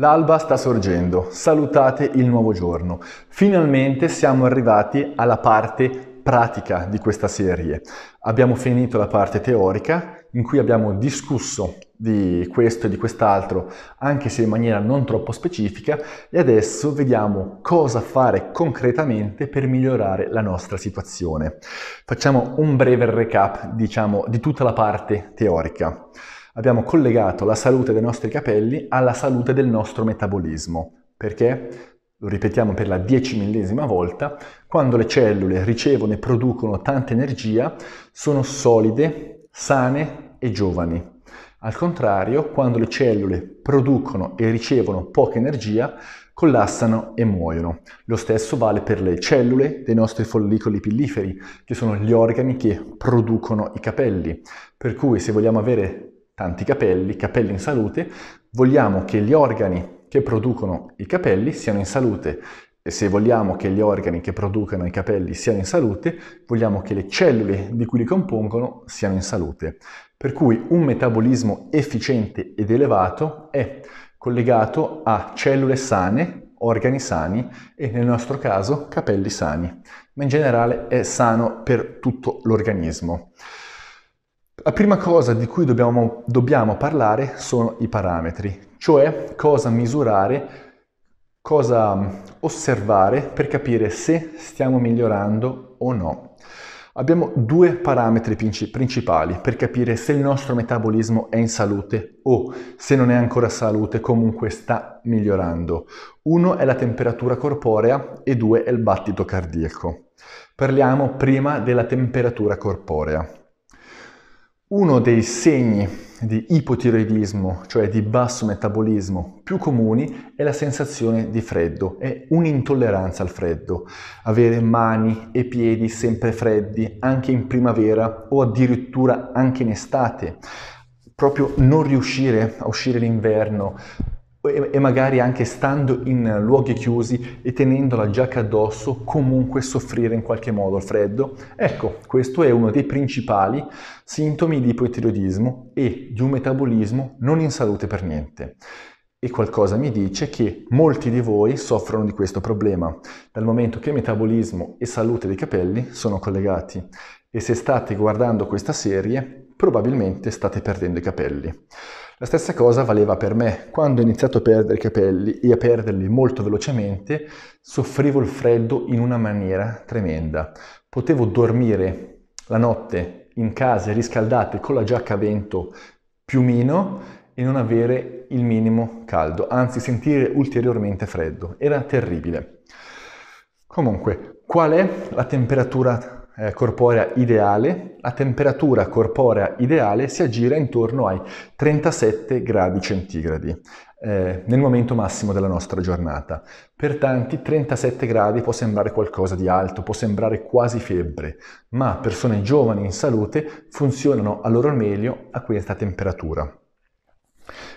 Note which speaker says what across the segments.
Speaker 1: L'alba sta sorgendo, salutate il nuovo giorno. Finalmente siamo arrivati alla parte pratica di questa serie. Abbiamo finito la parte teorica in cui abbiamo discusso di questo e di quest'altro, anche se in maniera non troppo specifica, e adesso vediamo cosa fare concretamente per migliorare la nostra situazione. Facciamo un breve recap, diciamo, di tutta la parte teorica abbiamo collegato la salute dei nostri capelli alla salute del nostro metabolismo. Perché? Lo ripetiamo per la diecimillesima volta, quando le cellule ricevono e producono tanta energia, sono solide, sane e giovani. Al contrario, quando le cellule producono e ricevono poca energia, collassano e muoiono. Lo stesso vale per le cellule dei nostri follicoli pilliferi, che sono gli organi che producono i capelli. Per cui se vogliamo avere tanti capelli, capelli in salute, vogliamo che gli organi che producono i capelli siano in salute e se vogliamo che gli organi che producono i capelli siano in salute, vogliamo che le cellule di cui li compongono siano in salute. Per cui un metabolismo efficiente ed elevato è collegato a cellule sane, organi sani e nel nostro caso capelli sani, ma in generale è sano per tutto l'organismo. La prima cosa di cui dobbiamo, dobbiamo parlare sono i parametri, cioè cosa misurare cosa mm, osservare per capire se stiamo migliorando o no. Abbiamo due parametri principali per capire se il nostro metabolismo è in salute o se non è ancora salute comunque sta migliorando. Uno è la temperatura corporea e due è il battito cardiaco. Parliamo prima della temperatura corporea. Uno dei segni di ipotiroidismo, cioè di basso metabolismo, più comuni è la sensazione di freddo, è un'intolleranza al freddo. Avere mani e piedi sempre freddi anche in primavera o addirittura anche in estate. Proprio non riuscire a uscire l'inverno, e magari anche stando in luoghi chiusi e tenendo la giacca addosso comunque soffrire in qualche modo il freddo? Ecco, questo è uno dei principali sintomi di ipotiroidismo e di un metabolismo non in salute per niente. E qualcosa mi dice che molti di voi soffrono di questo problema, dal momento che metabolismo e salute dei capelli sono collegati. E se state guardando questa serie, probabilmente state perdendo i capelli. La stessa cosa valeva per me. Quando ho iniziato a perdere i capelli e a perderli molto velocemente, soffrivo il freddo in una maniera tremenda. Potevo dormire la notte in case riscaldate con la giacca a vento piumino e non avere il minimo caldo, anzi sentire ulteriormente freddo. Era terribile. Comunque, qual è la temperatura eh, corporea ideale, la temperatura corporea ideale si aggira intorno ai 37 gradi centigradi eh, nel momento massimo della nostra giornata. Per tanti 37 gradi può sembrare qualcosa di alto, può sembrare quasi febbre, ma persone giovani in salute funzionano a loro meglio a questa temperatura.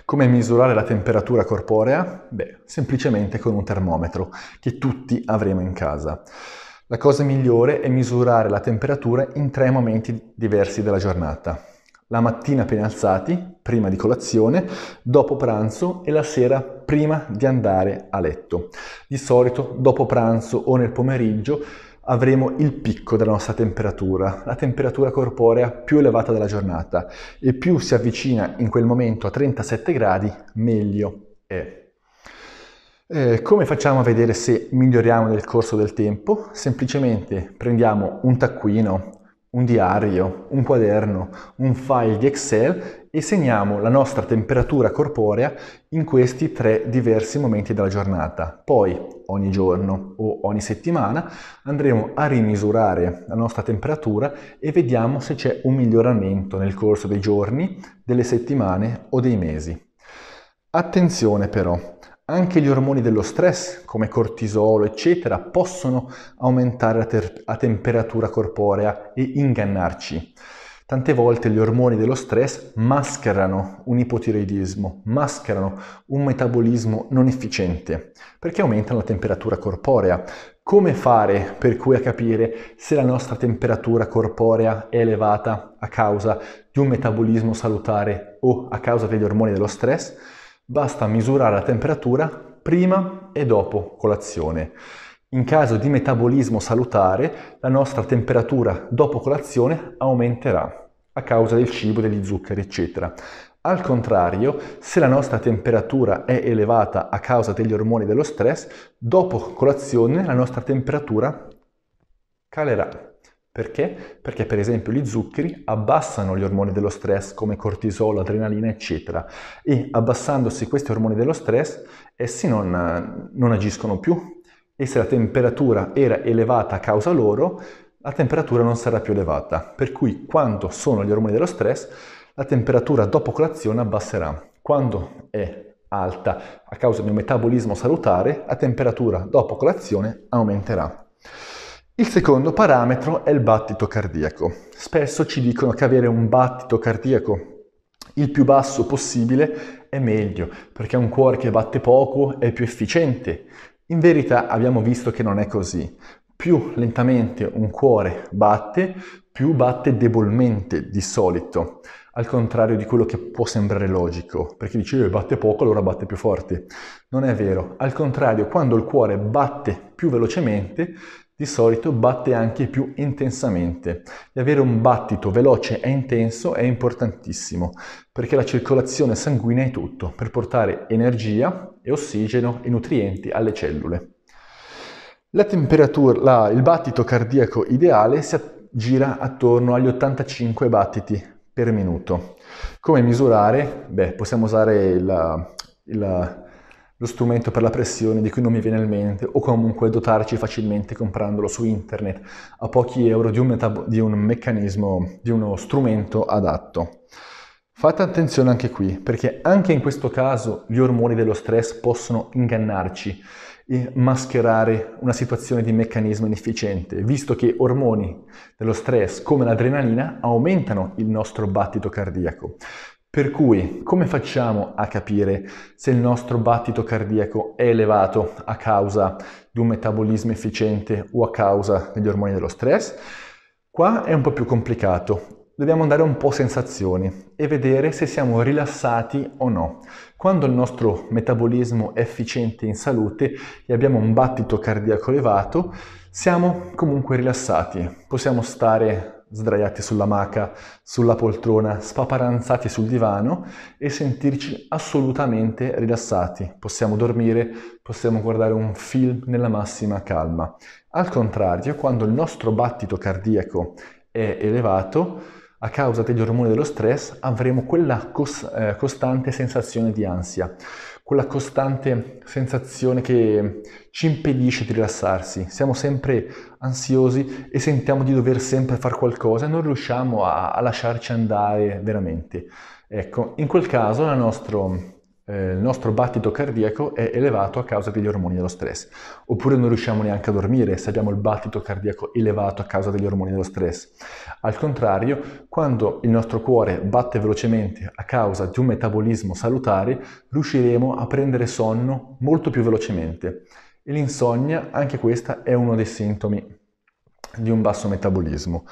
Speaker 1: Come misurare la temperatura corporea? Beh, semplicemente con un termometro che tutti avremo in casa. La cosa migliore è misurare la temperatura in tre momenti diversi della giornata. La mattina appena alzati, prima di colazione, dopo pranzo e la sera prima di andare a letto. Di solito dopo pranzo o nel pomeriggio avremo il picco della nostra temperatura, la temperatura corporea più elevata della giornata e più si avvicina in quel momento a 37 gradi meglio è. Eh, come facciamo a vedere se miglioriamo nel corso del tempo? Semplicemente prendiamo un taccuino, un diario, un quaderno, un file di Excel e segniamo la nostra temperatura corporea in questi tre diversi momenti della giornata. Poi ogni giorno o ogni settimana andremo a rimisurare la nostra temperatura e vediamo se c'è un miglioramento nel corso dei giorni, delle settimane o dei mesi. Attenzione però, anche gli ormoni dello stress, come cortisolo, eccetera, possono aumentare a, ter- a temperatura corporea e ingannarci. Tante volte gli ormoni dello stress mascherano un ipotiroidismo, mascherano un metabolismo non efficiente, perché aumentano la temperatura corporea. Come fare per cui a capire se la nostra temperatura corporea è elevata a causa di un metabolismo salutare o a causa degli ormoni dello stress? basta misurare la temperatura prima e dopo colazione. In caso di metabolismo salutare, la nostra temperatura dopo colazione aumenterà a causa del cibo, degli zuccheri, eccetera. Al contrario, se la nostra temperatura è elevata a causa degli ormoni dello stress, dopo colazione la nostra temperatura calerà. Perché? Perché per esempio gli zuccheri abbassano gli ormoni dello stress come cortisolo, adrenalina eccetera e abbassandosi questi ormoni dello stress essi non, non agiscono più e se la temperatura era elevata a causa loro la temperatura non sarà più elevata per cui quando sono gli ormoni dello stress la temperatura dopo colazione abbasserà quando è alta a causa di un metabolismo salutare la temperatura dopo colazione aumenterà. Il secondo parametro è il battito cardiaco. Spesso ci dicono che avere un battito cardiaco il più basso possibile è meglio, perché un cuore che batte poco è più efficiente. In verità abbiamo visto che non è così. Più lentamente un cuore batte, più batte debolmente di solito, al contrario di quello che può sembrare logico, perché dice che eh, batte poco allora batte più forte. Non è vero, al contrario, quando il cuore batte più velocemente di solito batte anche più intensamente e avere un battito veloce e intenso è importantissimo perché la circolazione sanguigna è tutto per portare energia e ossigeno e nutrienti alle cellule. La temperatura, la, il battito cardiaco ideale si gira attorno agli 85 battiti per minuto. Come misurare? Beh, possiamo usare il, il lo strumento per la pressione di cui non mi viene in mente o comunque dotarci facilmente comprandolo su internet a pochi euro di un, di un meccanismo, di uno strumento adatto. Fate attenzione anche qui, perché anche in questo caso gli ormoni dello stress possono ingannarci e mascherare una situazione di meccanismo inefficiente, visto che ormoni dello stress come l'adrenalina aumentano il nostro battito cardiaco. Per cui, come facciamo a capire se il nostro battito cardiaco è elevato a causa di un metabolismo efficiente o a causa degli ormoni dello stress? Qua è un po' più complicato. Dobbiamo andare un po' a sensazioni e vedere se siamo rilassati o no. Quando il nostro metabolismo è efficiente in salute e abbiamo un battito cardiaco elevato, siamo comunque rilassati. Possiamo stare sdraiati sulla maca, sulla poltrona, spaparanzati sul divano e sentirci assolutamente rilassati. Possiamo dormire, possiamo guardare un film nella massima calma. Al contrario, quando il nostro battito cardiaco è elevato, a causa degli ormoni dello stress avremo quella cos- eh, costante sensazione di ansia, quella costante sensazione che ci impedisce di rilassarsi. Siamo sempre ansiosi e sentiamo di dover sempre fare qualcosa e non riusciamo a, a lasciarci andare veramente. Ecco, in quel caso la nostra eh, il nostro battito cardiaco è elevato a causa degli ormoni dello stress, oppure non riusciamo neanche a dormire se abbiamo il battito cardiaco elevato a causa degli ormoni dello stress. Al contrario, quando il nostro cuore batte velocemente a causa di un metabolismo salutare, riusciremo a prendere sonno molto più velocemente. E l'insonnia, anche questa, è uno dei sintomi di un basso metabolismo.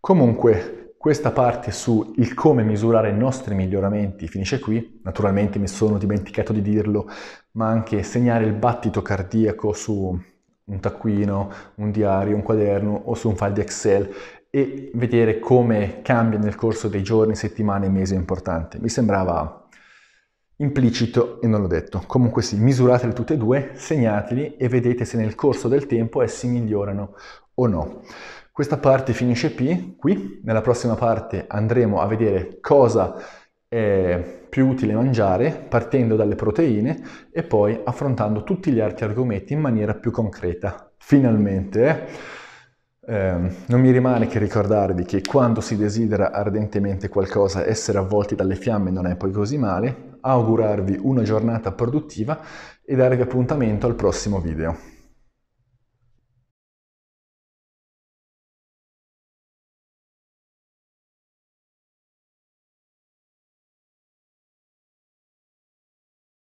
Speaker 1: Comunque, questa parte sul come misurare i nostri miglioramenti finisce qui, naturalmente mi sono dimenticato di dirlo, ma anche segnare il battito cardiaco su un taccuino, un diario, un quaderno o su un file di Excel e vedere come cambia nel corso dei giorni, settimane, mesi è importante. Mi sembrava implicito e non l'ho detto. Comunque sì, misurateli tutte e due, segnateli e vedete se nel corso del tempo essi migliorano o no. Questa parte finisce P qui, nella prossima parte andremo a vedere cosa è più utile mangiare partendo dalle proteine e poi affrontando tutti gli altri argomenti in maniera più concreta. Finalmente, eh, non mi rimane che ricordarvi che quando si desidera ardentemente qualcosa, essere avvolti dalle fiamme non è poi così male, augurarvi una giornata produttiva e darvi appuntamento al prossimo video.